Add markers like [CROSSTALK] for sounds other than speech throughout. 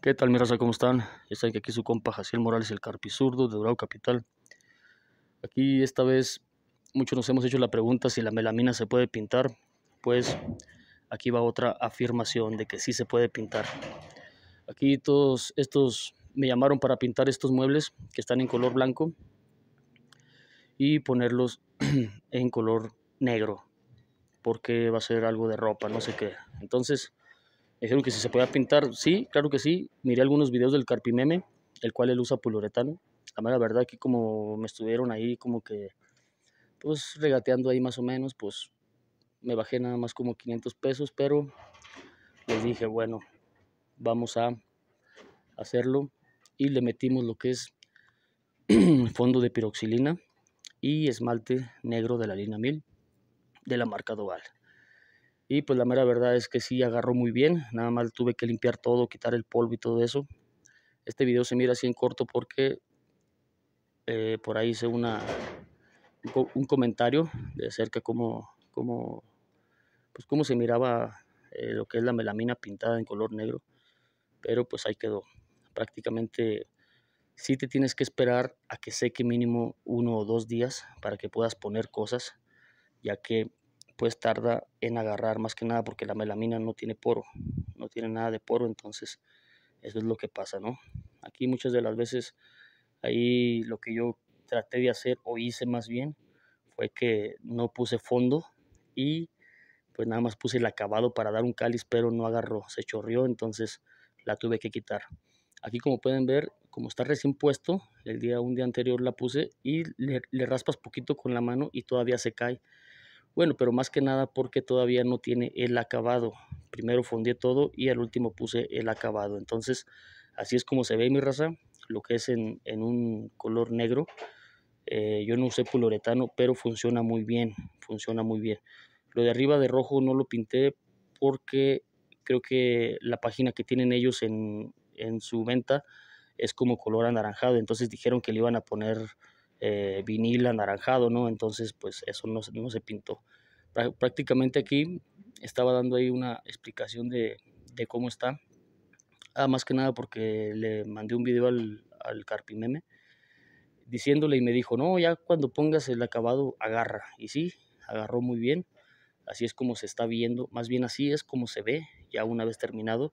¿Qué tal mi raza? ¿Cómo están? Ya que aquí su compa Jaciel Morales, el carpizurdo de Dorado Capital. Aquí esta vez muchos nos hemos hecho la pregunta si la melamina se puede pintar. Pues aquí va otra afirmación de que sí se puede pintar. Aquí todos estos me llamaron para pintar estos muebles que están en color blanco y ponerlos [CLEARS THROAT] en color negro porque va a ser algo de ropa, no sé qué. Entonces Dijeron que si se puede pintar, sí, claro que sí. Miré algunos videos del Carpimeme, el cual él usa poliuretano. A mí la verdad que como me estuvieron ahí como que, pues regateando ahí más o menos, pues me bajé nada más como 500 pesos, pero les dije, bueno, vamos a hacerlo. Y le metimos lo que es [CLEARS THROAT] fondo de piroxilina y esmalte negro de la línea 1000 de la marca Doval. Y pues la mera verdad es que sí agarró muy bien, nada más tuve que limpiar todo, quitar el polvo y todo eso. Este video se mira así en corto porque eh, por ahí hice una, un comentario de acerca cómo, cómo, pues cómo se miraba eh, lo que es la melamina pintada en color negro. Pero pues ahí quedó. Prácticamente sí te tienes que esperar a que seque mínimo uno o dos días para que puedas poner cosas, ya que pues tarda en agarrar más que nada porque la melamina no tiene poro, no tiene nada de poro, entonces eso es lo que pasa, ¿no? Aquí muchas de las veces ahí lo que yo traté de hacer o hice más bien fue que no puse fondo y pues nada más puse el acabado para dar un cáliz, pero no agarró, se chorrió, entonces la tuve que quitar. Aquí como pueden ver, como está recién puesto, el día un día anterior la puse y le, le raspas poquito con la mano y todavía se cae. Bueno, pero más que nada porque todavía no tiene el acabado. Primero fundí todo y al último puse el acabado. Entonces, así es como se ve mi raza, lo que es en, un color negro. Eh, yo no usé puloretano, pero funciona muy bien, funciona muy bien. Lo de arriba de rojo no lo pinté porque creo que la página que tienen ellos en, en su venta es como color anaranjado. Entonces dijeron que le iban a poner eh, vinil anaranjado, ¿no? Entonces, pues eso no, no, se pintó. Prácticamente aquí estaba dando ahí una explicación de, cómo está. Ah, más que nada porque le mandé un video al, al Carpimeme diciéndole y me dijo, no, ya cuando pongas el acabado, agarra. Y sí, agarró muy bien. Así es como se está viendo, más bien así es como se ve, ya una vez terminado.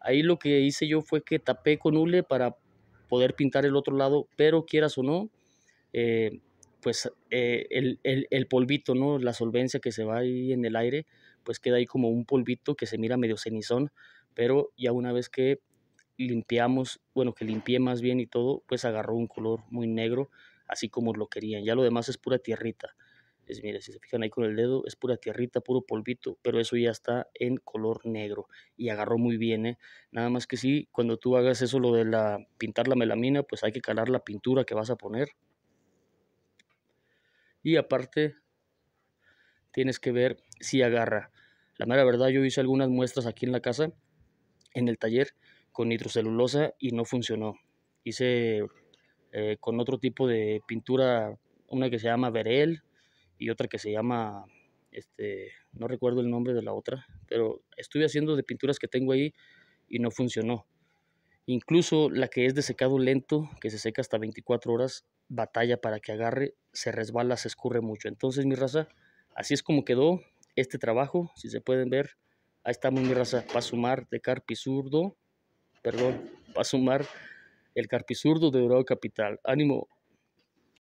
Ahí lo que hice yo fue que tapé con hule para poder pintar el otro lado, pero quieras o no, eh, pues eh, el, polvito, ¿no? La solvencia que se va ahí en el aire, pues queda ahí como un polvito que se mira medio cenizón, pero ya una vez que limpiamos, bueno, que limpié más bien y todo, pues agarró un color muy negro, así como lo querían. Ya lo demás es pura tierrita. Es, mire, si se fijan ahí con el dedo, es pura tierrita, puro polvito, pero eso ya está en color negro y agarró muy bien, ¿eh? Nada más que sí, cuando tú hagas eso, lo de la pintar la melamina, pues hay que calar la pintura que vas a poner y aparte tienes que ver si agarra. La mera verdad, yo hice algunas muestras aquí en la casa, en el taller, con nitrocelulosa y no funcionó. Hice eh, con otro tipo de pintura, una que se llama Verel y otra que se llama, este, no recuerdo el nombre de la otra, pero estuve haciendo de pinturas que tengo ahí y no funcionó. Incluso la que es de secado lento, que se seca hasta 24 horas, batalla para que agarre, se resbala, se escurre mucho. Entonces, mi raza, así es como quedó este trabajo, si se pueden ver. Ahí estamos, mi raza, para sumar de carpizurdo, perdón, para sumar el carpisurdo de Dorado Capital. Ánimo.